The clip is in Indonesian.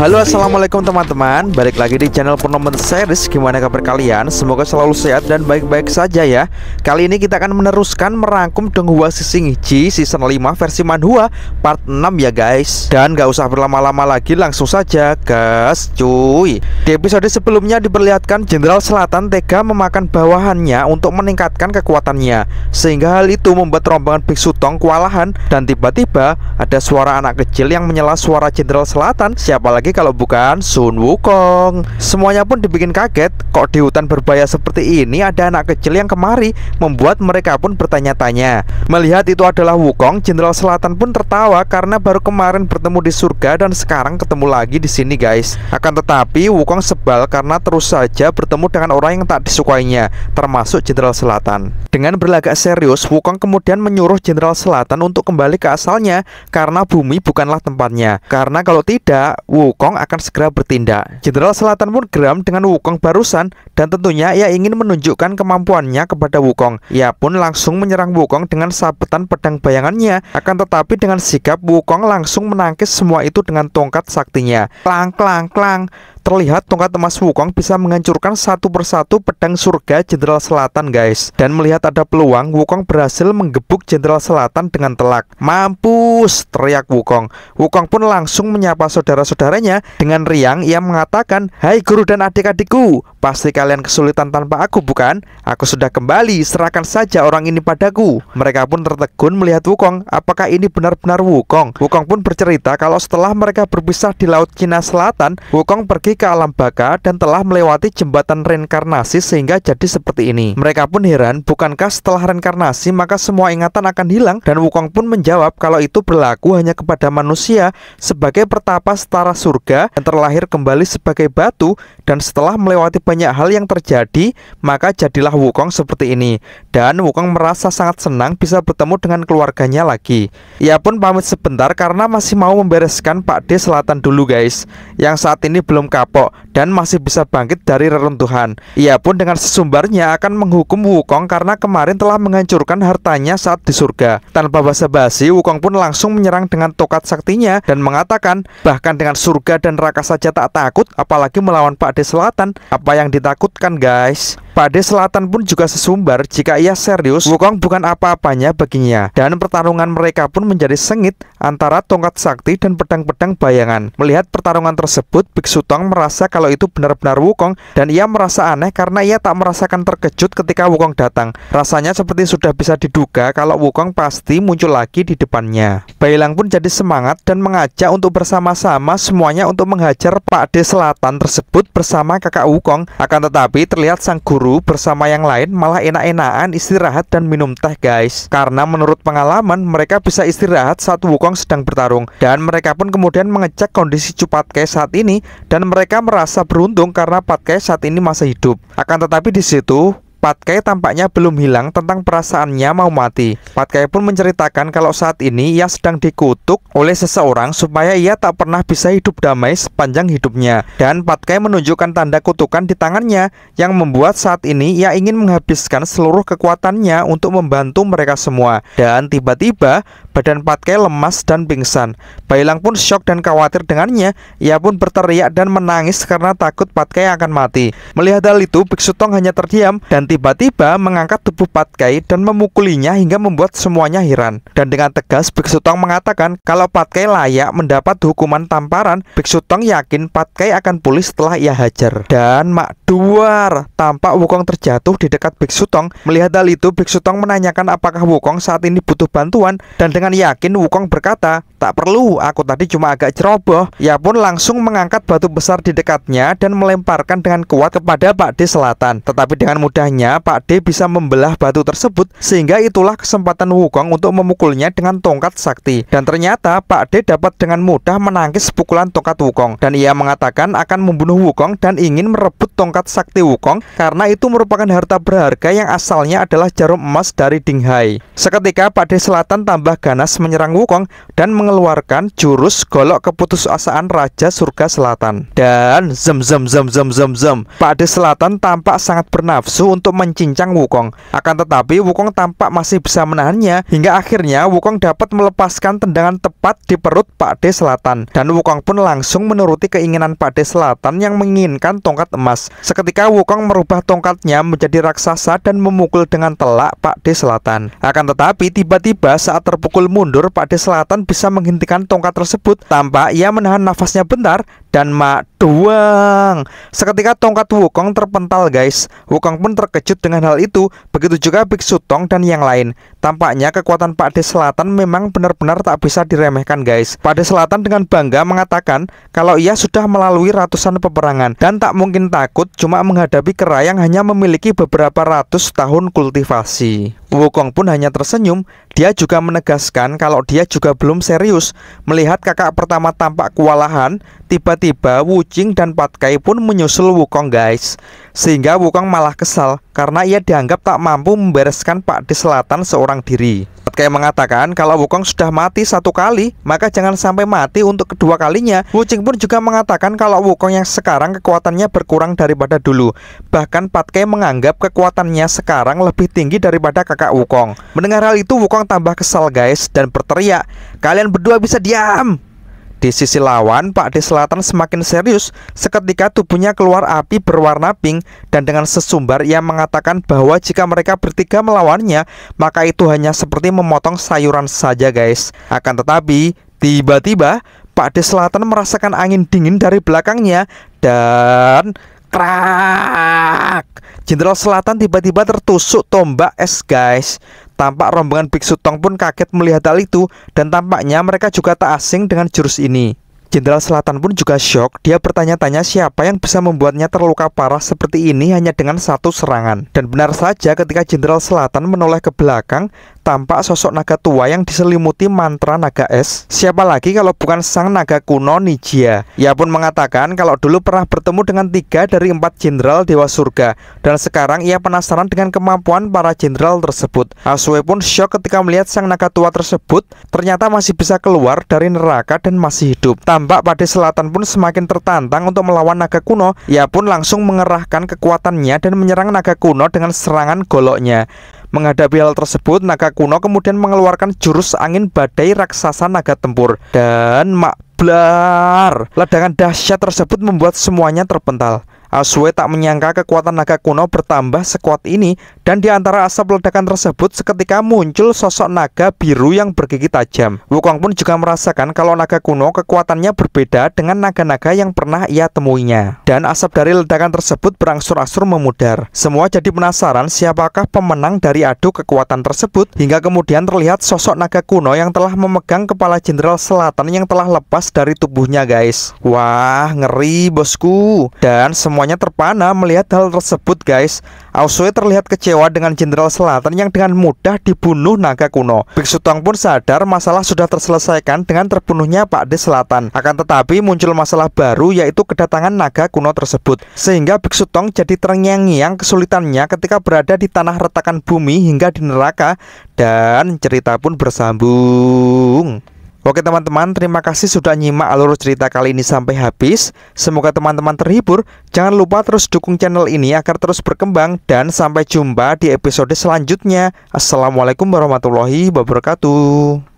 Halo assalamualaikum teman-teman Balik lagi di channel Purnomen Series Gimana kabar kalian? Semoga selalu sehat dan baik-baik saja ya Kali ini kita akan meneruskan merangkum Donghua Sising Ji Season 5 versi Manhua Part 6 ya guys Dan gak usah berlama-lama lagi langsung saja Gas cuy di episode sebelumnya diperlihatkan Jenderal Selatan tega memakan bawahannya untuk meningkatkan kekuatannya Sehingga hal itu membuat rombongan Biksu Tong kewalahan Dan tiba-tiba ada suara anak kecil yang menyela suara Jenderal Selatan Siapa lagi kalau bukan Sun Wukong Semuanya pun dibikin kaget Kok di hutan berbahaya seperti ini ada anak kecil yang kemari Membuat mereka pun bertanya-tanya Melihat itu adalah Wukong, Jenderal Selatan pun tertawa karena baru kemarin bertemu di surga dan sekarang ketemu lagi di sini guys Akan tetapi Wukong memang sebal karena terus saja bertemu dengan orang yang tak disukainya, termasuk Jenderal Selatan. Dengan berlagak serius, Wukong kemudian menyuruh Jenderal Selatan untuk kembali ke asalnya karena bumi bukanlah tempatnya. Karena kalau tidak, Wukong akan segera bertindak. Jenderal Selatan pun geram dengan Wukong barusan dan tentunya ia ingin menunjukkan kemampuannya kepada Wukong. Ia pun langsung menyerang Wukong dengan sabetan pedang bayangannya, akan tetapi dengan sikap Wukong langsung menangkis semua itu dengan tongkat saktinya. Klang klang klang terlihat tongkat emas Wukong bisa menghancurkan satu persatu pedang surga Jenderal Selatan guys. Dan melihat ada peluang, Wukong berhasil menggebuk Jenderal Selatan dengan telak. Mampus, teriak Wukong. Wukong pun langsung menyapa saudara-saudaranya dengan riang ia mengatakan, Hai guru dan adik-adikku, pasti kalian kesulitan tanpa aku bukan? Aku sudah kembali, serahkan saja orang ini padaku. Mereka pun tertegun melihat Wukong, apakah ini benar-benar Wukong? Wukong pun bercerita kalau setelah mereka berpisah di Laut Cina Selatan, Wukong pergi ke alam baka dan telah melewati jembatan reinkarnasi sehingga jadi seperti ini. Mereka pun heran, bukankah setelah reinkarnasi maka semua ingatan akan hilang? Dan Wukong pun menjawab kalau itu berlaku hanya kepada manusia sebagai pertapa setara surga yang terlahir kembali sebagai batu dan setelah melewati banyak hal yang terjadi, maka jadilah Wukong seperti ini. Dan Wukong merasa sangat senang bisa bertemu dengan keluarganya lagi. Ia pun pamit sebentar karena masih mau membereskan Pak D Selatan dulu guys, yang saat ini belum kalah kapok dan masih bisa bangkit dari reruntuhan. Ia pun dengan sesumbarnya akan menghukum Wukong karena kemarin telah menghancurkan hartanya saat di surga. Tanpa basa-basi, Wukong pun langsung menyerang dengan tokat saktinya dan mengatakan, bahkan dengan surga dan raka saja tak takut, apalagi melawan Pak De Selatan. Apa yang ditakutkan guys? Pade Selatan pun juga sesumbar jika ia serius, Wukong bukan apa-apanya baginya. Dan pertarungan mereka pun menjadi sengit antara tongkat sakti dan pedang-pedang bayangan. Melihat pertarungan tersebut, Biksu Tong merasa kalau itu benar-benar Wukong dan ia merasa aneh karena ia tak merasakan terkejut ketika Wukong datang. Rasanya seperti sudah bisa diduga kalau Wukong pasti muncul lagi di depannya. Bailang pun jadi semangat dan mengajak untuk bersama-sama semuanya untuk menghajar Pak De Selatan tersebut bersama kakak Wukong. Akan tetapi terlihat sang guru guru bersama yang lain malah enak-enakan istirahat dan minum teh guys Karena menurut pengalaman mereka bisa istirahat saat Wukong sedang bertarung Dan mereka pun kemudian mengecek kondisi cupat Cupatke saat ini Dan mereka merasa beruntung karena Patke saat ini masih hidup Akan tetapi di situ Patkai tampaknya belum hilang tentang perasaannya mau mati. Patkai pun menceritakan kalau saat ini ia sedang dikutuk oleh seseorang supaya ia tak pernah bisa hidup damai sepanjang hidupnya. Dan Patkai menunjukkan tanda kutukan di tangannya yang membuat saat ini ia ingin menghabiskan seluruh kekuatannya untuk membantu mereka semua. Dan tiba-tiba badan Patke lemas dan pingsan. Bailang pun syok dan khawatir dengannya. Ia pun berteriak dan menangis karena takut Patke akan mati. Melihat hal itu, Biksu Tong hanya terdiam dan tiba-tiba mengangkat tubuh Patke dan memukulinya hingga membuat semuanya heran. Dan dengan tegas, Biksu Tong mengatakan kalau Patke layak mendapat hukuman tamparan. Biksu Tong yakin Patke akan pulih setelah ia hajar. Dan Mak Duar tampak Wukong terjatuh di dekat Biksu Tong. Melihat hal itu, Biksu Tong menanyakan apakah Wukong saat ini butuh bantuan dan dengan dengan yakin Wukong berkata, Tak perlu, aku tadi cuma agak ceroboh. Ia pun langsung mengangkat batu besar di dekatnya dan melemparkan dengan kuat kepada Pak D Selatan. Tetapi dengan mudahnya, Pak D bisa membelah batu tersebut sehingga itulah kesempatan Wukong untuk memukulnya dengan tongkat sakti. Dan ternyata Pak D dapat dengan mudah menangkis pukulan tongkat Wukong dan ia mengatakan akan membunuh Wukong dan ingin merebut tongkat sakti Wukong karena itu merupakan harta berharga yang asalnya adalah jarum emas dari Dinghai. Seketika Pak D Selatan tambah ganas menyerang Wukong dan meng mengeluarkan jurus golok keputusasaan Raja Surga Selatan. Dan zem zem zem zem zem zem, Pakde Selatan tampak sangat bernafsu untuk mencincang Wukong. Akan tetapi Wukong tampak masih bisa menahannya hingga akhirnya Wukong dapat melepaskan tendangan tepat di perut Pakde Selatan. Dan Wukong pun langsung menuruti keinginan Pakde Selatan yang menginginkan tongkat emas. Seketika Wukong merubah tongkatnya menjadi raksasa dan memukul dengan telak Pakde Selatan. Akan tetapi tiba-tiba saat terpukul mundur Pakde Selatan bisa menghentikan tongkat tersebut tanpa ia menahan nafasnya bentar dan mak doang. Seketika tongkat Wukong terpental guys. Wukong pun terkejut dengan hal itu, begitu juga Biksu Tong dan yang lain. Tampaknya kekuatan Pak De Selatan memang benar-benar tak bisa diremehkan guys. Pak De Selatan dengan bangga mengatakan kalau ia sudah melalui ratusan peperangan dan tak mungkin takut cuma menghadapi kera yang hanya memiliki beberapa ratus tahun kultivasi. Wukong pun hanya tersenyum. Dia juga menegaskan kalau dia juga belum serius melihat kakak pertama tampak kewalahan tiba-tiba tiba, Wujing dan Patkai pun menyusul Wukong guys. Sehingga Wukong malah kesal karena ia dianggap tak mampu membereskan Pak di Selatan seorang diri. Patkai mengatakan kalau Wukong sudah mati satu kali, maka jangan sampai mati untuk kedua kalinya. Wujing pun juga mengatakan kalau Wukong yang sekarang kekuatannya berkurang daripada dulu. Bahkan Patkai menganggap kekuatannya sekarang lebih tinggi daripada kakak Wukong. Mendengar hal itu, Wukong tambah kesal guys dan berteriak, "Kalian berdua bisa diam!" Di sisi lawan, Pak D Selatan semakin serius seketika tubuhnya keluar api berwarna pink dan dengan sesumbar ia mengatakan bahwa jika mereka bertiga melawannya, maka itu hanya seperti memotong sayuran saja guys. Akan tetapi, tiba-tiba Pak D Selatan merasakan angin dingin dari belakangnya dan Krak! Jenderal Selatan tiba-tiba tertusuk tombak es, guys. Tampak rombongan biksu Tong pun kaget melihat hal itu dan tampaknya mereka juga tak asing dengan jurus ini. Jenderal Selatan pun juga shock, dia bertanya-tanya siapa yang bisa membuatnya terluka parah seperti ini hanya dengan satu serangan. Dan benar saja ketika Jenderal Selatan menoleh ke belakang, tampak sosok naga tua yang diselimuti mantra naga es. Siapa lagi kalau bukan sang naga kuno Nijia? Ia pun mengatakan kalau dulu pernah bertemu dengan tiga dari empat jenderal Dewa Surga dan sekarang ia penasaran dengan kemampuan para jenderal tersebut. Aswe pun shock ketika melihat sang naga tua tersebut ternyata masih bisa keluar dari neraka dan masih hidup. Tampak pada selatan pun semakin tertantang untuk melawan naga kuno. Ia pun langsung mengerahkan kekuatannya dan menyerang naga kuno dengan serangan goloknya. Menghadapi hal tersebut, naga kuno kemudian mengeluarkan jurus angin badai raksasa naga tempur dan makblar. Ledakan dahsyat tersebut membuat semuanya terpental. Aswe tak menyangka kekuatan naga kuno bertambah sekuat ini dan di antara asap ledakan tersebut seketika muncul sosok naga biru yang bergigi tajam. Wukong pun juga merasakan kalau naga kuno kekuatannya berbeda dengan naga-naga yang pernah ia temuinya. Dan asap dari ledakan tersebut berangsur-angsur memudar. Semua jadi penasaran siapakah pemenang dari adu kekuatan tersebut hingga kemudian terlihat sosok naga kuno yang telah memegang kepala jenderal selatan yang telah lepas dari tubuhnya guys. Wah ngeri bosku. Dan semua Semuanya terpana melihat hal tersebut guys Aosui terlihat kecewa dengan Jenderal Selatan yang dengan mudah dibunuh naga kuno Biksu Tong pun sadar masalah sudah terselesaikan dengan terbunuhnya Pak De Selatan Akan tetapi muncul masalah baru yaitu kedatangan naga kuno tersebut Sehingga Biksu Tong jadi terngiang yang kesulitannya ketika berada di tanah retakan bumi hingga di neraka Dan cerita pun bersambung Oke teman-teman, terima kasih sudah nyimak alur cerita kali ini sampai habis. Semoga teman-teman terhibur. Jangan lupa terus dukung channel ini agar terus berkembang dan sampai jumpa di episode selanjutnya. Assalamualaikum warahmatullahi wabarakatuh.